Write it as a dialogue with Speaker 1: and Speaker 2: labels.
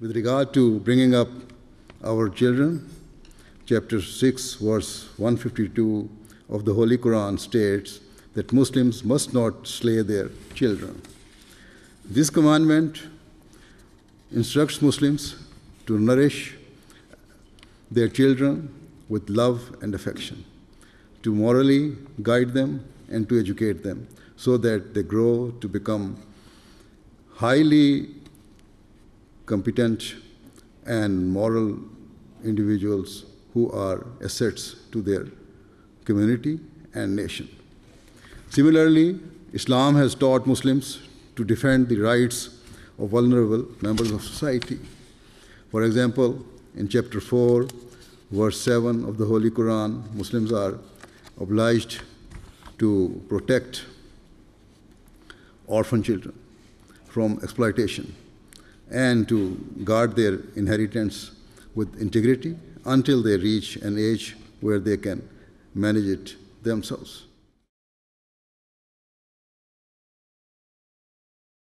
Speaker 1: With regard to bringing up our children, chapter 6, verse 152 of the Holy Quran states that Muslims must not slay their children. This commandment instructs Muslims to nourish their children with love and affection, to morally guide them and to educate them so that they grow to become highly competent and moral individuals who are assets to their community and nation. Similarly, Islam has taught Muslims to defend the rights of vulnerable members of society. For example, in chapter 4, verse 7 of the Holy Quran, Muslims are obliged to protect orphan children from exploitation and to guard their inheritance with integrity until they reach an age where they can manage it themselves.